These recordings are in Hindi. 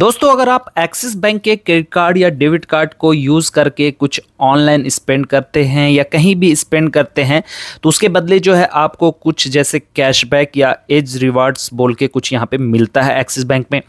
दोस्तों अगर आप एक्सिस बैंक के क्रेडिट कार्ड या डेबिट कार्ड को यूज़ करके कुछ ऑनलाइन स्पेंड करते हैं या कहीं भी स्पेंड करते हैं तो उसके बदले जो है आपको कुछ जैसे कैशबैक या एज रिवार्ड्स बोल के कुछ यहाँ पे मिलता है एक्सिस बैंक में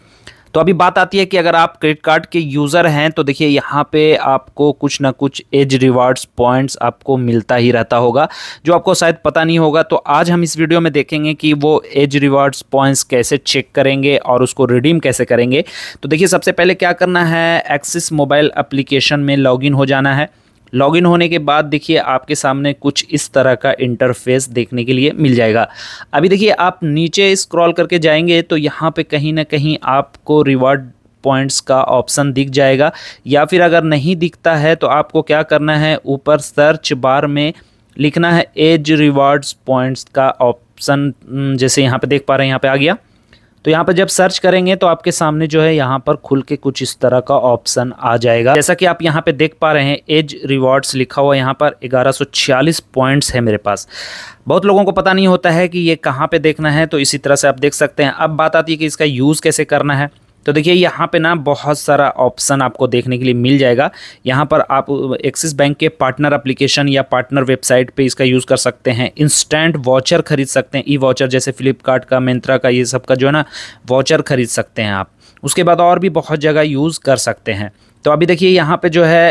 तो अभी बात आती है कि अगर आप क्रेडिट कार्ड के यूज़र हैं तो देखिए यहाँ पे आपको कुछ ना कुछ एज रिवार्ड्स पॉइंट्स आपको मिलता ही रहता होगा जो आपको शायद पता नहीं होगा तो आज हम इस वीडियो में देखेंगे कि वो एज रिवार्ड्स पॉइंट्स कैसे चेक करेंगे और उसको रिडीम कैसे करेंगे तो देखिए सबसे पहले क्या करना है एक्सिस मोबाइल अप्लीकेशन में लॉग हो जाना है लॉगिन होने के बाद देखिए आपके सामने कुछ इस तरह का इंटरफेस देखने के लिए मिल जाएगा अभी देखिए आप नीचे स्क्रॉल करके जाएंगे तो यहाँ पे कहीं ना कहीं आपको रिवॉर्ड पॉइंट्स का ऑप्शन दिख जाएगा या फिर अगर नहीं दिखता है तो आपको क्या करना है ऊपर सर्च बार में लिखना है एज रिवॉर्ड्स पॉइंट्स का ऑप्शन हम्म, जैसे यहाँ पे देख पा रहे हैं यहाँ पे आ गया तो यहाँ पर जब सर्च करेंगे तो आपके सामने जो है यहाँ पर खुल के कुछ इस तरह का ऑप्शन आ जाएगा जैसा कि आप यहाँ पे देख पा रहे हैं एज रिवॉर्ड्स लिखा हुआ यहाँ पर 1146 पॉइंट्स है मेरे पास बहुत लोगों को पता नहीं होता है कि ये कहाँ पे देखना है तो इसी तरह से आप देख सकते हैं अब बात आती है कि इसका यूज़ कैसे करना है तो देखिए यहाँ पे ना बहुत सारा ऑप्शन आपको देखने के लिए मिल जाएगा यहाँ पर आप एक्सिस बैंक के पार्टनर एप्लीकेशन या पार्टनर वेबसाइट पे इसका यूज़ कर सकते हैं इंस्टेंट वाचर खरीद सकते हैं ई वाचर जैसे फ्लिपकार्ट का मिंत्रा का ये सब का जो है ना वाचर खरीद सकते हैं आप उसके बाद और भी बहुत जगह यूज़ कर सकते हैं तो अभी देखिए यहाँ पर जो है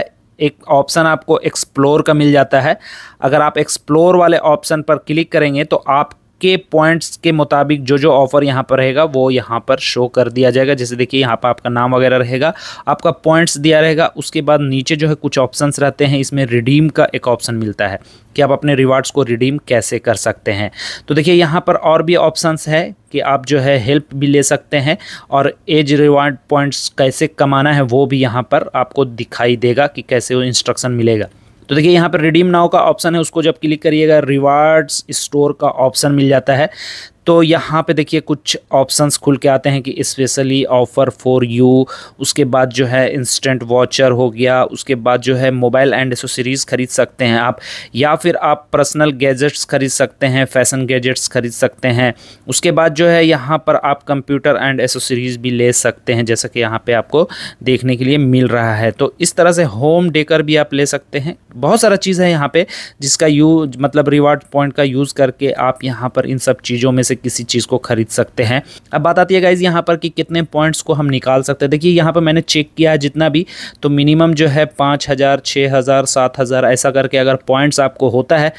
एक ऑप्शन आपको एक्सप्लोर का मिल जाता है अगर आप एक्सप्लोर वाले ऑप्शन पर क्लिक करेंगे तो आप के पॉइंट्स के मुताबिक जो जो ऑफ़र यहाँ पर रहेगा वो यहाँ पर शो कर दिया जाएगा जैसे देखिए यहाँ पर आपका नाम वगैरह रहेगा आपका पॉइंट्स दिया रहेगा उसके बाद नीचे जो है कुछ ऑप्शंस रहते हैं इसमें रिडीम का एक ऑप्शन मिलता है कि आप अपने रिवार्ड्स को रिडीम कैसे कर सकते हैं तो देखिए यहाँ पर और भी ऑप्शंस है कि आप जो है हेल्प भी ले सकते हैं और एज रिवार्ड पॉइंट्स कैसे कमाना है वो भी यहाँ पर आपको दिखाई देगा कि कैसे वो इंस्ट्रक्शन मिलेगा तो देखिए यहाँ पर रिडीम नाव का ऑप्शन है उसको जब क्लिक करिएगा रिवार्ड्स स्टोर का ऑप्शन मिल जाता है तो यहाँ पे देखिए कुछ ऑप्शंस खुल के आते हैं कि स्पेशली ऑफ़र फॉर यू उसके बाद जो है इंस्टेंट वॉचर हो गया उसके बाद जो है मोबाइल एंड एसोसरीज़ ख़रीद सकते हैं आप या फिर आप पर्सनल गैजेट्स ख़रीद सकते हैं फैशन गैजेट्स ख़रीद सकते हैं उसके बाद जो है यहाँ पर आप कंप्यूटर एंड एसोसरीज़ भी ले सकते हैं जैसा कि यहाँ पर आपको देखने के लिए मिल रहा है तो इस तरह से होम डेकर भी आप ले सकते हैं बहुत सारा चीज़ है यहाँ पर जिसका यूज मतलब रिवार्ड पॉइंट का यूज़ करके आप यहाँ पर इन सब चीज़ों में से किसी चीज़ को खरीद सकते हैं अब बात आती है गाइज यहाँ पर कि कितने पॉइंट्स को हम निकाल सकते हैं देखिए यहाँ पर मैंने चेक किया है जितना भी तो मिनिमम जो है पाँच हज़ार छः हज़ार सात हज़ार ऐसा करके अगर पॉइंट्स आपको होता है